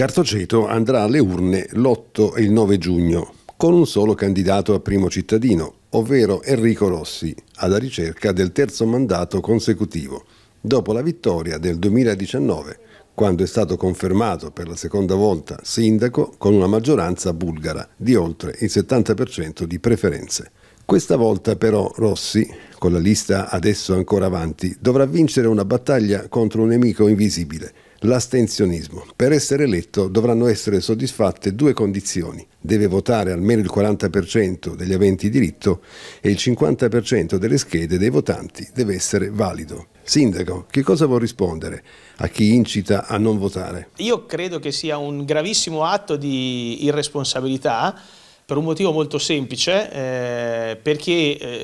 Cartoceto andrà alle urne l'8 e il 9 giugno con un solo candidato a primo cittadino, ovvero Enrico Rossi, alla ricerca del terzo mandato consecutivo, dopo la vittoria del 2019, quando è stato confermato per la seconda volta sindaco con una maggioranza bulgara di oltre il 70% di preferenze. Questa volta però Rossi, con la lista adesso ancora avanti, dovrà vincere una battaglia contro un nemico invisibile, l'astensionismo. Per essere eletto dovranno essere soddisfatte due condizioni. Deve votare almeno il 40% degli aventi diritto e il 50% delle schede dei votanti deve essere valido. Sindaco, che cosa vuol rispondere a chi incita a non votare? Io credo che sia un gravissimo atto di irresponsabilità per un motivo molto semplice, eh, perché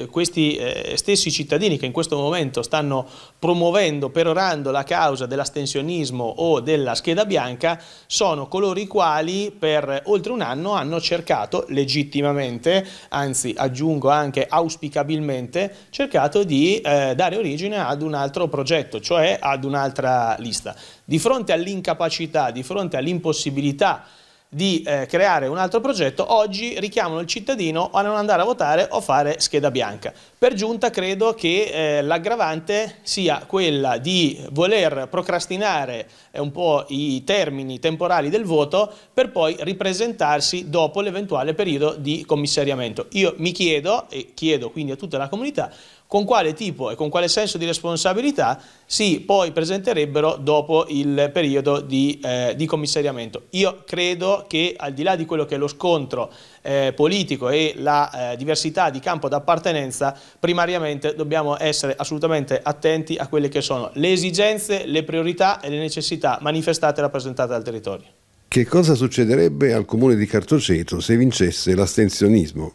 eh, questi eh, stessi cittadini che in questo momento stanno promuovendo, perorando la causa dell'astensionismo o della scheda bianca, sono coloro i quali per oltre un anno hanno cercato legittimamente, anzi aggiungo anche auspicabilmente, cercato di eh, dare origine ad un altro progetto, cioè ad un'altra lista. Di fronte all'incapacità, di fronte all'impossibilità di eh, creare un altro progetto, oggi richiamano il cittadino a non andare a votare o fare scheda bianca. Per giunta credo che eh, l'aggravante sia quella di voler procrastinare eh, un po' i termini temporali del voto per poi ripresentarsi dopo l'eventuale periodo di commissariamento. Io mi chiedo, e chiedo quindi a tutta la comunità, con quale tipo e con quale senso di responsabilità si poi presenterebbero dopo il periodo di, eh, di commissariamento. Io credo che al di là di quello che è lo scontro eh, politico e la eh, diversità di campo d'appartenenza, primariamente dobbiamo essere assolutamente attenti a quelle che sono le esigenze, le priorità e le necessità manifestate e rappresentate dal territorio. Che cosa succederebbe al comune di Cartoceto se vincesse l'astensionismo?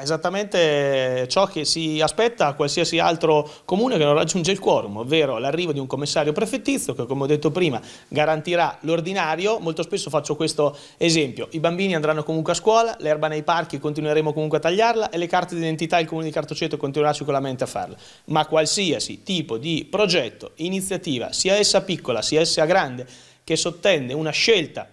Esattamente ciò che si aspetta a qualsiasi altro comune che non raggiunge il quorum, ovvero l'arrivo di un commissario prefettizio che come ho detto prima garantirà l'ordinario, molto spesso faccio questo esempio, i bambini andranno comunque a scuola, l'erba nei parchi continueremo comunque a tagliarla e le carte d'identità il comune di Cartoceto continuerà sicuramente a farla. ma qualsiasi tipo di progetto, iniziativa, sia essa piccola sia essa grande, che sottende una scelta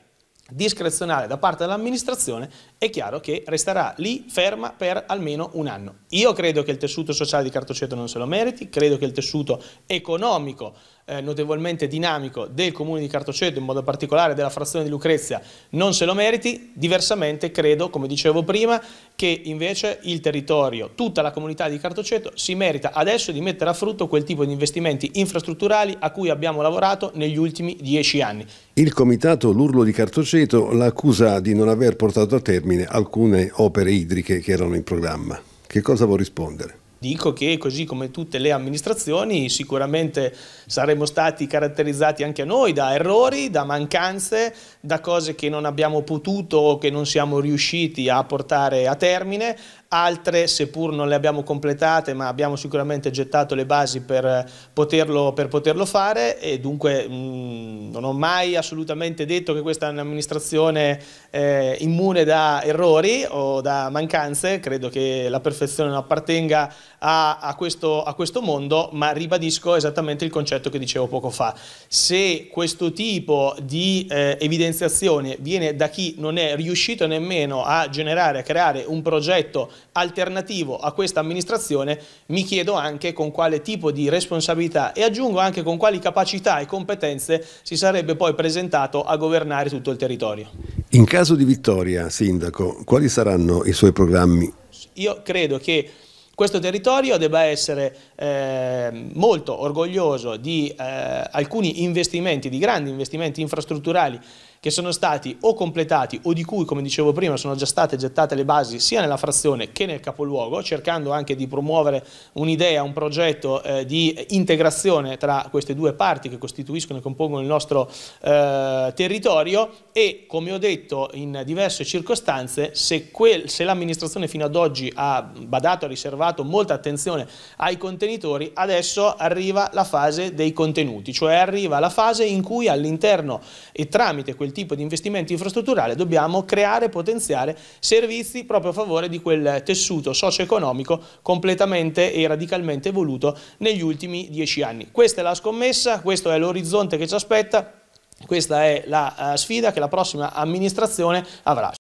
discrezionale da parte dell'amministrazione, è chiaro che resterà lì ferma per almeno un anno. Io credo che il tessuto sociale di Cartoceto non se lo meriti, credo che il tessuto economico eh, notevolmente dinamico del comune di Cartoceto, in modo particolare della frazione di Lucrezia, non se lo meriti, diversamente credo, come dicevo prima, che invece il territorio, tutta la comunità di Cartoceto si merita adesso di mettere a frutto quel tipo di investimenti infrastrutturali a cui abbiamo lavorato negli ultimi dieci anni. Il comitato L'Urlo di Cartoceto l'accusa di non aver portato a termine alcune opere idriche che erano in programma. Che cosa vuol rispondere? Dico che così come tutte le amministrazioni sicuramente saremmo stati caratterizzati anche noi da errori, da mancanze, da cose che non abbiamo potuto o che non siamo riusciti a portare a termine, altre seppur non le abbiamo completate ma abbiamo sicuramente gettato le basi per poterlo, per poterlo fare e dunque mh, mm, non ho mai assolutamente detto che questa è un'amministrazione eh, immune da errori o da mancanze, credo che la perfezione non appartenga a, a, questo, a questo mondo, ma ribadisco esattamente il concetto che dicevo poco fa. Se questo tipo di eh, evidenziazione viene da chi non è riuscito nemmeno a generare, a creare un progetto alternativo a questa amministrazione, mi chiedo anche con quale tipo di responsabilità e aggiungo anche con quali capacità e competenze si sarebbe poi presentato a governare tutto il territorio. In caso di vittoria, Sindaco, quali saranno i suoi programmi? Io credo che questo territorio debba essere eh, molto orgoglioso di eh, alcuni investimenti, di grandi investimenti infrastrutturali che sono stati o completati o di cui, come dicevo prima, sono già state gettate le basi sia nella frazione che nel capoluogo, cercando anche di promuovere un'idea, un progetto eh, di integrazione tra queste due parti che costituiscono e compongono il nostro eh, territorio e, come ho detto, in diverse circostanze, se, se l'amministrazione fino ad oggi ha badato, ha riservato molta attenzione ai contenitori, adesso arriva la fase dei contenuti, cioè arriva la fase in cui all'interno e tramite quel quel tipo di investimento infrastrutturale dobbiamo creare e potenziare servizi proprio a favore di quel tessuto socio-economico completamente e radicalmente evoluto negli ultimi dieci anni. Questa è la scommessa, questo è l'orizzonte che ci aspetta, questa è la eh, sfida che la prossima amministrazione avrà.